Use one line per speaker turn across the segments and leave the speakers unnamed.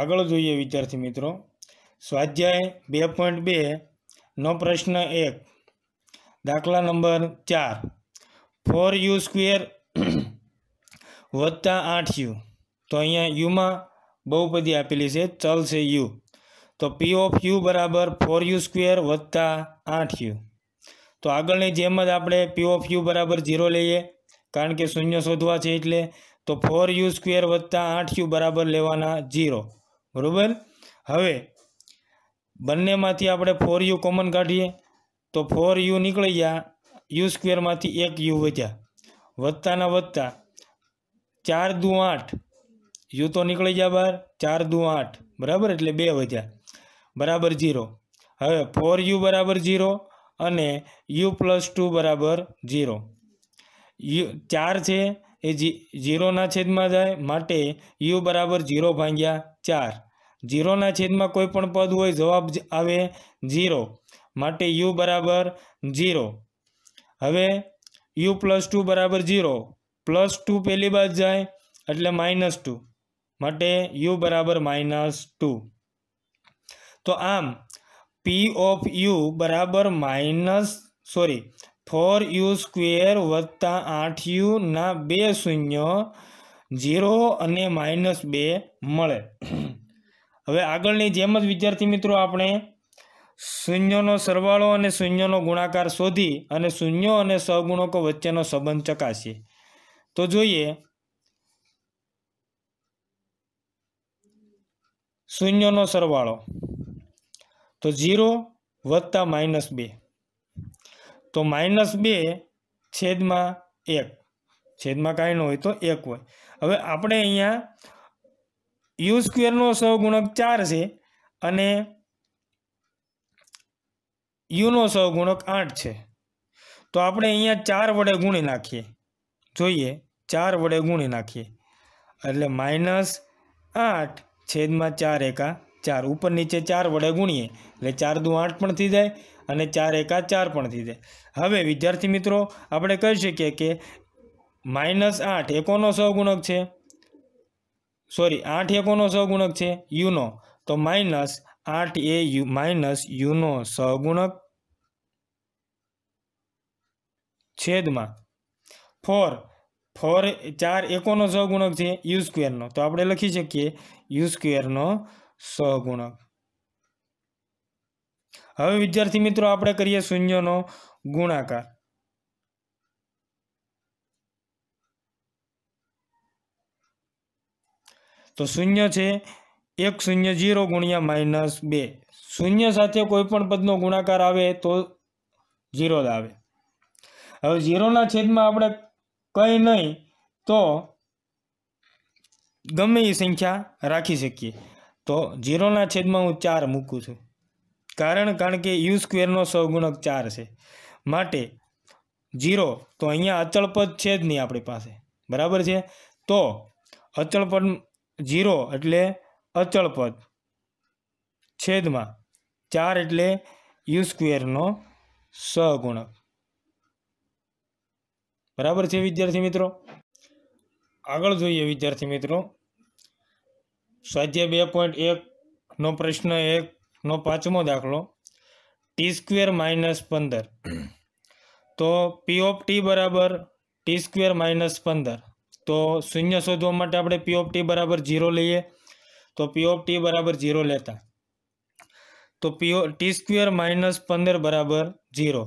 આગળ જોઈએ વિદ્યાર્થી મિત્રો સ્વાધ્યાય બે પોઈન્ટ બે નો પ્રશ્ન એક દાખલા નંબર ચાર ફોર યુ સ્ક્વેર વધતા આઠ યુ તો અહીંયા યુમાં બહુપદી આપેલી છે ચલશે યુ તો પી ઓફ યુ બરાબર ફોર યુ સ્ક્વેર વધતા આઠ યુ તો આગળની જેમ જ આપણે પી ઓફ યુ બરાબર ઝીરો લઈએ કારણ કે શૂન્ય શોધવા છે એટલે તો ફોર યુ સ્ક્વેર વધતા આઠ યુ બરાબર લેવાના ઝીરો બરાબર હવે બંનેમાંથી આપણે ફોર યુ કોમન કાઢીએ તો ફોર યુ નીકળી ગયા યુ સ્ક્વેરમાંથી એક યુ વધ્યા વધતાના વધતા ચાર દુ આઠ યુ તો નીકળી ગયા બહાર ચાર દુ આઠ બરાબર એટલે બે વધ્યા બરાબર ઝીરો હવે ફોર યુ બરાબર ઝીરો અને યુ પ્લસ ટુ બરાબર ઝીરો યુ ચાર છે એ જીરોના છેદમાં જાય માટે યુ બરાબર જીરો ભાંગ્યા ચાર ઝીરોના છેદમાં કોઈ પણ પદ હોય જવાબ આવે જીરો માટે યુ બરાબર જીરો હવે યુ પ્લસ ટુ બરાબર જીરો પ્લસ ટુ પહેલી બાદ જાય એટલે માઇનસ ટુ માટે યુ બરાબર માઇનસ ટુ તો આમ પી ઓફ યુ બરાબર minus sorry four u square વત્તા આઠ યુના બે શૂન્ય ઝીરો અને માઇનસ બે મળે હવે આગળની જેમ જ વિદ્યાર્થી મિત્રો આપણે શૂન્યનો સરવાળો અને શૂન્યનો ગુણાકાર શોધી અને શૂન્યો અને સહગુણકો વચ્ચેનો સંબંધ ચકાસીએ તો જોઈએ શૂન્યનો સરવાળો તો ઝીરો વત્તા માઇનસ બે તો માઇનસ બે છેદમાં એક છેદમાં કાંઈ ન હોય તો એક હોય હવે આપણે અહીંયા યુ સ્ક્વેરનો સહગુણક ચાર છે અને યુનો સહગુણક આઠ છે તો આપણે અહીંયા ચાર વડે ગુણી નાખીએ જોઈએ ચાર વડે ગુણી નાખીએ એટલે માઇનસ આઠ છેદમાં ચાર એકા ચાર ઉપર નીચે ચાર વડે ગુણીએ એટલે ચાર દુ આઠ પણ થઈ જાય અને ચાર એકા ચાર પણ થઈ હવે વિદ્યાર્થી મિત્રો આપણે કહી શકીએ કે માઇનસ આઠ એકોનો સહગુણક છે સોરી આઠ એકોનો સહગુણક છે યુનો તો માઇનસ આઠ એ યુ માઇનસ યુનો સહગુણક છેદમાં ફોર ફોર ચાર એકોનો સહગુણક છે યુ સ્ક્વેરનો તો આપણે લખી શકીએ યુ સ્ક્વેરનો સહગુણક હવે વિદ્યાર્થી મિત્રો આપણે કરીએ શૂન્યનો ગુણાકાર તો શૂન્ય છે એક શૂન્ય જીરો ગુણ્યા માઇનસ બે શૂન્ય સાથે કોઈપણ પદનો ગુણાકાર આવે તો જીરો જ આવે હવે ઝીરોના છેદમાં આપણે કંઈ નહીં તો ગમે એ સંખ્યા રાખી શકીએ તો જીરોના છેદમાં હું ચાર મૂકું છું કારણ કારણ કે યુ સ્ક્વેરનો સહગુણક ચાર છે માટે જીરો તો અહીંયા અચળપદ પદ છે જ નહીં આપણી પાસે બરાબર છે તો અચળપદ પદ જીરો એટલે અચળપદ છેદમાં ચાર એટલે યુ સ્ક્વેરનો સહગુણક બરાબર છે વિદ્યાર્થી મિત્રો આગળ જોઈએ વિદ્યાર્થી મિત્રો સ્વાધ્યાય બે પોઈન્ટ એકનો પ્રશ્ન એક નો પાંચમો દાખલો ટી સ્ક્વેર માઇનસ પંદર તો પી ઓફ ટી બરાબર ટી સ્ક્વેર માઇનસ પંદર તો શૂન્ય શોધવા માટે આપણે પી ઓફ ટી બરાબર ઝીરો લઈએ તો પી ઓફ ટી બરાબર ઝીરો લેતા તો પીઓ ટી સ્ક્વેર માઇનસ પંદર બરાબર ઝીરો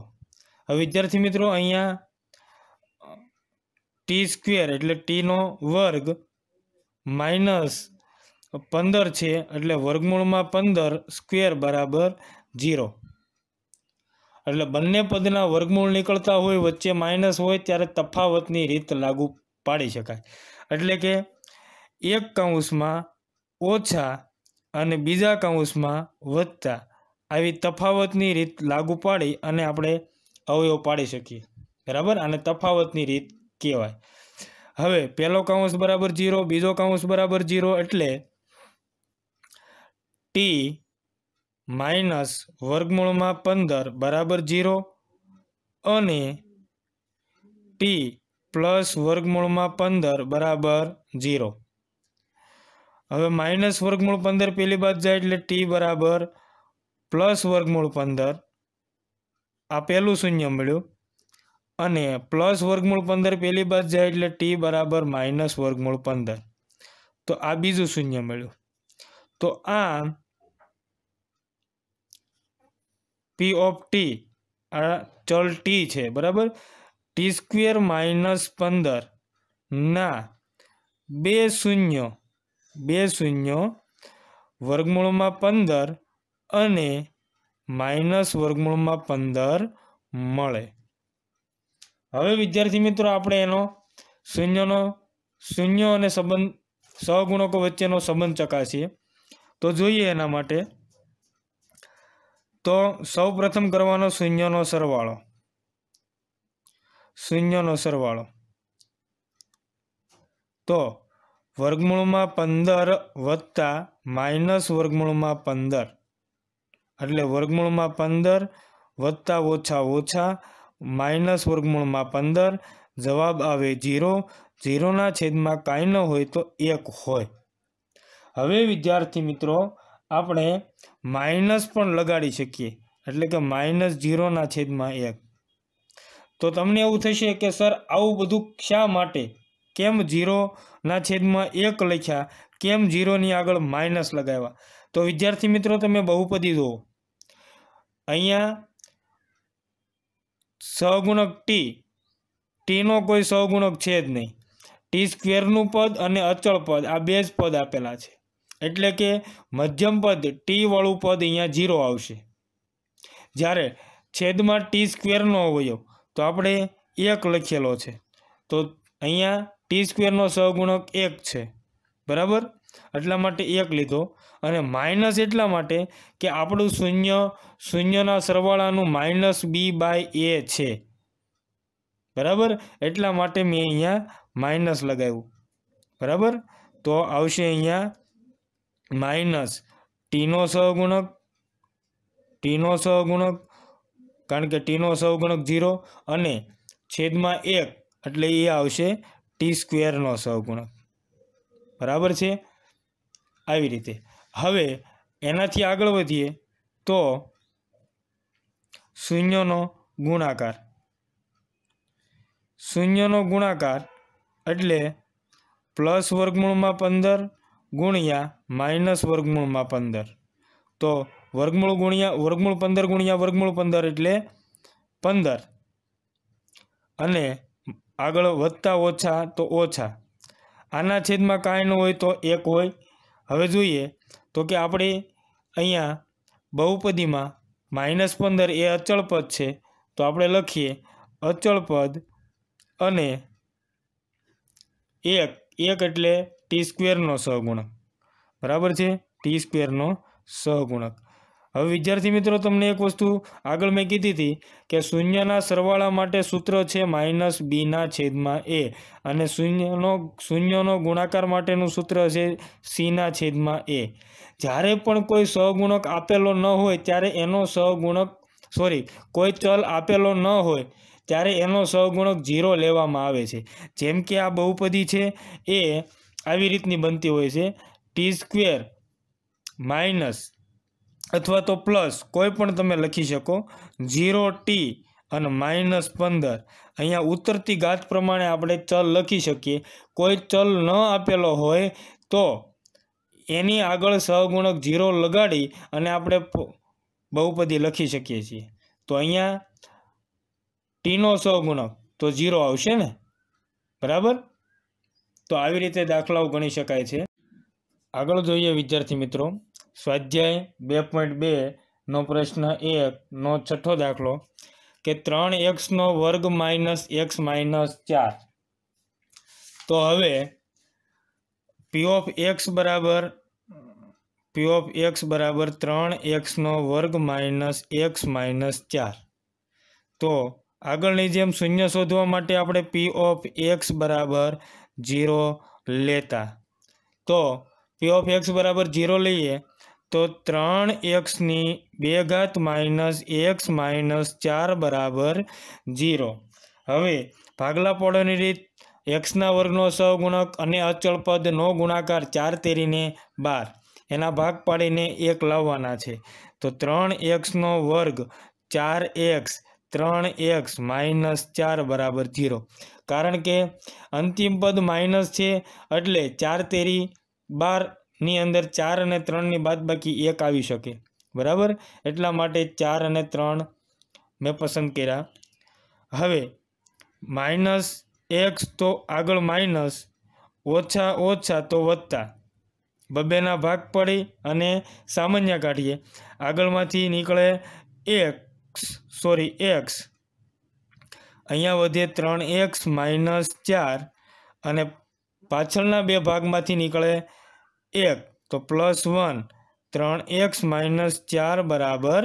હવે વિદ્યાર્થી મિત્રો અહીંયા ટી સ્ક્વેર એટલે ટીનો વર્ગ માઇનસ પંદર છે એટલે વર્ગમૂળમાં પંદર સ્ક્વેર બરાબર ઝીરો એટલે બંને પદના વર્ગમૂળ નીકળતા હોય વચ્ચે માઇનસ હોય ત્યારે તફાવતની રીત લાગુ પાડી શકાય એટલે કે એક કૌંસમાં ઓછા અને બીજા કૌંસમાં વધતા આવી તફાવતની રીત લાગુ પાડી અને આપણે અવયવ પાડી શકીએ બરાબર અને તફાવતની રીત કહેવાય હવે પહેલો કૌંસ બરાબર ઝીરો બીજો કૌંસ બરાબર ઝીરો એટલે ટી માઇનસ વર્ગમૂળમાં પંદર બરાબર ઝીરો અને ટી પ્લસ વર્ગમૂળમાં પંદર બરાબર ઝીરો હવે માઇનસ વર્ગમૂળ પંદર પહેલી બાદ જાય એટલે ટી બરાબર પ્લસ વર્ગમૂળ પંદર આ પહેલું શૂન્ય મળ્યું અને પ્લસ વર્ગમૂળ પંદર પહેલી બાદ જાય એટલે ટી બરાબર માઇનસ વર્ગમૂળ પંદર તો આ બીજું શૂન્ય મળ્યું તો આ પી ઓફ ટી આ ચલ ટી છે બરાબર ટી સ્ક્વેર માઇનસ પંદર ના બે શૂન્ય બે શૂન્ય વર્ગમૂળમાં પંદર અને માઇનસ વર્ગમૂળમાં પંદર મળે હવે વિદ્યાર્થી મિત્રો આપણે એનો શૂન્યનો શૂન્ય અને સંબંધ સહગુણકો વચ્ચેનો સંબંધ ચકાસીએ તો જોઈએ એના માટે તો સૌ પ્રથમ કરવાનો શૂન્યનો સરવાળો શૂન્યનો સરવાળો તો વર્ગમૂળમાં પંદર વત્તા માઇનસ વર્ગમૂળમાં પંદર એટલે વર્ગમૂળમાં પંદર વત્તા ઓછા ઓછા માઇનસ વર્ગમૂળમાં પંદર જવાબ આવે ઝીરો ઝીરોના છેદમાં કાંઈ ન હોય તો એક હોય હવે વિદ્યાર્થી મિત્રો આપણે માઇનસ પણ લગાડી શકીએ એટલે કે માઇનસ જીરોના છેદમાં એક તો તમને એવું થશે કે સર આવું બધું શા માટે કેમ જીરોના છેદમાં એક લખ્યા કેમ જીરોની આગળ માઇનસ લગાવ્યા તો વિદ્યાર્થી મિત્રો તમે બહુપદી જુઓ અહીંયા સહગુણક ટી ટીનો કોઈ સહગુણક છે જ નહીં ટી સ્ક્વેરનું પદ અને અચળ પદ આ બે જ પદ આપેલા છે એટલે કે મધ્યમ પદ ટીવાળું પદ અહીંયા ઝીરો આવશે જ્યારે છેદમાં ટી સ્ક્વેરનો અવયવ તો આપણે એક લખેલો છે તો અહીંયા ટી સ્ક્વેરનો સહગુણક એક છે બરાબર એટલા માટે એક લીધો અને માઇનસ એટલા માટે કે આપણું શૂન્ય શૂન્યના સરવાળાનું માઇનસ બી બાય એ છે બરાબર એટલા માટે મેં અહીંયા માઇનસ લગાવ્યું બરાબર તો આવશે અહીંયા માઇનસ ટીનો સહગુણક ટીનો સહગુણક કારણ કે ટીનો સહગુણક ઝીરો અને છેદમાં એક એટલે એ આવશે ટી સ્ક્વેરનો સહગુણક બરાબર છે આવી રીતે હવે એનાથી આગળ વધીએ તો શૂન્યનો ગુણાકાર શૂન્યનો ગુણાકાર એટલે પ્લસ વર્ગમૂળમાં પંદર ગુણ્યા માઇનસ વર્ગમૂળમાં પંદર તો વર્ગમૂળ ગુણ્યા વર્ગમૂળ પંદર ગુણ્યા વર્ગમૂળ પંદર એટલે પંદર અને આગળ વધતા ઓછા તો ઓછા આના છેદમાં કાંઈ ન હોય તો એક હોય હવે જોઈએ તો કે આપણે અહીંયા બહુપદીમાં માઇનસ પંદર એ અચળ પદ છે તો આપણે લખીએ અચળ પદ અને એક એક એટલે ટી સ્ક્વેરનો સહગુણક બરાબર છે ટી સ્ક્વેરનો સહગુણક હવે વિદ્યાર્થી મિત્રો તમને એક વસ્તુ આગળ મેં કીધી હતી કે શૂન્યના સરવાળા માટે સૂત્ર છે માઇનસ બીના છેદમાં એ અને શૂન્યનો શૂન્યનો ગુણાકાર માટેનું સૂત્ર છે સીના છેદમાં એ જ્યારે પણ કોઈ સહગુણક આપેલો ન હોય ત્યારે એનો સહગુણક સોરી કોઈ ચલ આપેલો ન હોય ત્યારે એનો સહગુણક ઝીરો લેવામાં આવે છે જેમ કે આ બહુપદી છે એ આવી રીતની બનતી હોય છે ટી સ્ક્વેર માઇનસ અથવા તો પ્લસ કોઈ પણ તમે લખી શકો ઝીરો ટી અને માઇનસ પંદર અહીંયા ઉતરતી ઘાત પ્રમાણે આપણે ચલ લખી શકીએ કોઈ ચલ ન આપેલો હોય તો એની આગળ સહગુણક ઝીરો લગાડી અને આપણે બહુપદી લખી શકીએ છીએ તો અહીંયા ટીનો સહગુણક તો ઝીરો આવશે ને બરાબર તો આવી રીતે દાખલાઓ ગણી શકાય છે આગળ જોઈએ વિદ્યાર્થી મિત્રો સ્વાધ્યાય બે પોઈન્ટ બેનો પ્રશ્ન એક નો છઠ્ઠો દાખલો કે ત્રણ એક્સનો વર્ગ માઇનસ એક્સ માઇનસ ચાર તો હવે પી ઓફ એક્સ બરાબર પી ઓફ એક્સ બરાબર ત્રણ એક્સનો વર્ગ માઇનસ એક્સ માઇનસ ચાર તો આગળની જેમ શૂન્ય શોધવા માટે આપણે પી ઓફ એક્સ બરાબર જીરો લેતા તો પી ઓફ એક્સ બરાબર જીરો લઈએ તો ત્રણ એક્સની બે ઘાત માઇનસ એક્સ માઇનસ ચાર બરાબર જીરો હવે ભાગલા પોળોની રીત એક્સના વર્ગનો સહગુણક અને અચળ પદનો ગુણાકાર ચાર તેરીને બાર એના ભાગ પાડીને એક લાવવાના છે તો ત્રણ એક્સનો વર્ગ ચાર એક્સ ત્રણ એક્સ માઇનસ ચાર બરાબર ઝીરો કારણ કે અંતિમ પદ માઇનસ છે એટલે ચાર તેરી બારની અંદર ચાર અને ત્રણની બાદ બાકી એક આવી શકે બરાબર એટલા માટે ચાર અને ત્રણ મેં પસંદ કર્યા હવે માઇનસ એક્સ તો આગળ માઇનસ ઓછા ઓછા તો વધતા બબેના ભાગ પડી અને સામાન્ય કાઢીએ આગળમાંથી નીકળે એક્સ સોરી એક્સ અહીંયા વધે ત્રણ એક્સ માઇનસ ચાર અને પાછળના બે ભાગમાંથી નીકળે એક તો પ્લસ વન ત્રણ એક્સ માઇનસ ચાર બરાબર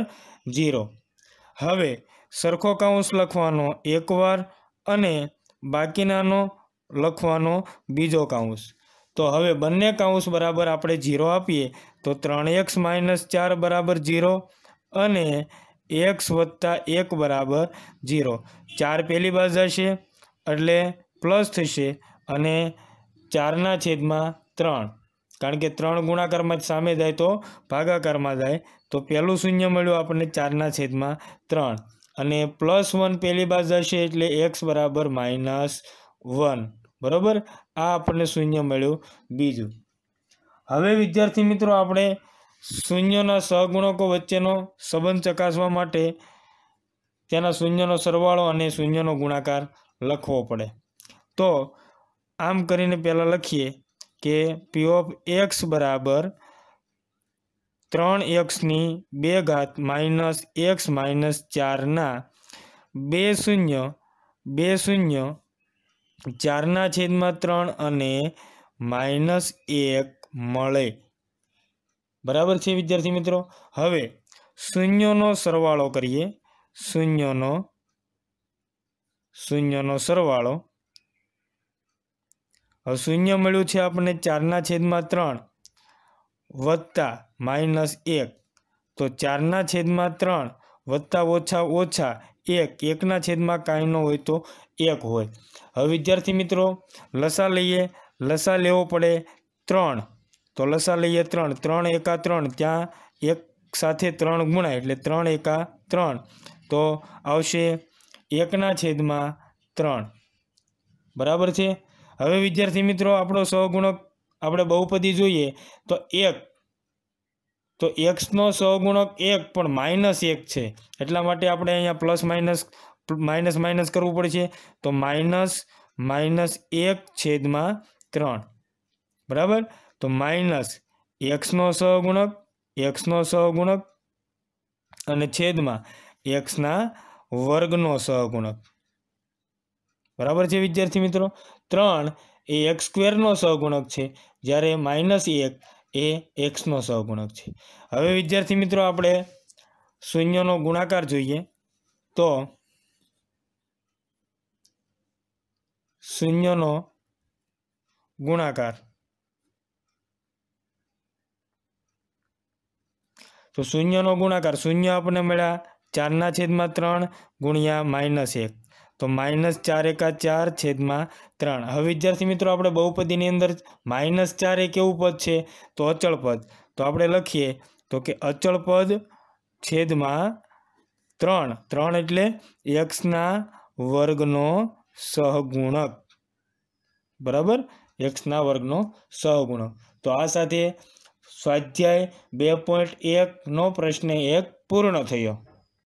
ઝીરો હવે સરખો કાઉન્સ લખવાનો એકવાર અને બાકીનાનો લખવાનો બીજો કાઉન્સ તો હવે બંને કાઉન્સ બરાબર આપણે ઝીરો આપીએ તો ત્રણ એક્સ માઇનસ ચાર બરાબર ઝીરો અને એક્સ વત્તા એક બરાબર ઝીરો ચાર પહેલી બાજુ જશે એટલે પ્લસ થશે અને ચારના છેદમાં ત્રણ કારણ કે ત્રણ ગુણાકારમાં સામે જાય તો ભાગાકારમાં જાય તો પહેલું શૂન્ય મળ્યું આપણને ચારના છેદમાં ત્રણ અને પ્લસ વન પહેલી બાજુ જશે એટલે એક્સ બરાબર માઇનસ વન બરાબર આ આપણને શૂન્ય મળ્યું બીજું હવે વિદ્યાર્થી મિત્રો આપણે શૂન્યના સહગુણકો વચ્ચેનો સંબંધ ચકાસવા માટે તેના શૂન્યનો સરવાળો અને શૂન્યનો ગુણાકાર લખવો પડે તો આમ કરીને પહેલાં લખીએ કે પી ઓફ એક્સ બરાબર ત્રણ એક્સની બે ઘાત માઇનસ એક્સ માઇનસ ચારના બે શૂન્ય બે શૂન્ય ચારના છેદમાં ત્રણ અને માઇનસ એક મળે બરાબર છે વિદ્યાર્થી મિત્રો હવે શૂન્યનો સરવાળો કરીએ શૂન્યનો શૂન્યનો સરવાળો હવે શૂન્ય મળ્યું છે આપણને ચારના છેદમાં ત્રણ વત્તા માઇનસ એક તો ચારના છેદમાં ત્રણ વત્તા ઓછા ઓછા એક એકના છેદમાં કાંઈનો હોય તો એક હોય હવે વિદ્યાર્થી મિત્રો લસા લઈએ લસા લેવો પડે ત્રણ તો લસા લઈએ ત્રણ ત્રણ એકા ત્રણ ત્યાં એક સાથે ત્રણ ગુણાય એટલે ત્રણ એકા ત્રણ તો આવશે એકના છેદમાં ત્રણ બરાબર છે હવે વિદ્યાર્થી મિત્રો આપણો સહગુણક આપણે બહુપદી જોઈએ તો એક તો એક્સનો સહગુણક એક પણ માઇનસ એક છે એટલા માટે આપણે અહીંયા પ્લસ માઇનસ માઇનસ માઇનસ કરવું પડશે તો માઇનસ માઇનસ એક છેદમાં ત્રણ બરાબર તો માઇનસ એક્સનો સહગુણક એક્સનો સહગુણક અને છેદમાં એક્સના વર્ગનો સહગુણક બરાબર છે વિદ્યાર્થી મિત્રો ત્રણ એ એક્સ સ્ક્વેરનો સહગુણક છે જ્યારે માઇનસ એક એ એક્સનો સહગુણક છે હવે વિદ્યાર્થી મિત્રો આપણે શૂન્યનો ગુણાકાર જોઈએ તો શૂન્યનો ગુણાકાર તો શૂન્યનો ગુણાકાર શૂન્ય આપણને મળ્યા ચારના છેદમાં ત્રણ ગુણ્યા માઇનસ એક તો માઇનસ ચાર એકા ચાર છેદમાં ત્રણ હવે વિદ્યાર્થી મિત્રો આપણે બહુપદીની અંદર માઇનસ ચાર એ કેવું પદ છે તો અચળ પદ તો આપણે લખીએ તો કે અચળ પદ છેદમાં ત્રણ ત્રણ એટલે એક્સના વર્ગનો સહગુણક બરાબર એક્સના વર્ગનો સહગુણક તો આ સાથે સ્વાધ્યાય બે પોઈન્ટ એકનો પ્રશ્ન એક પૂર્ણ થયો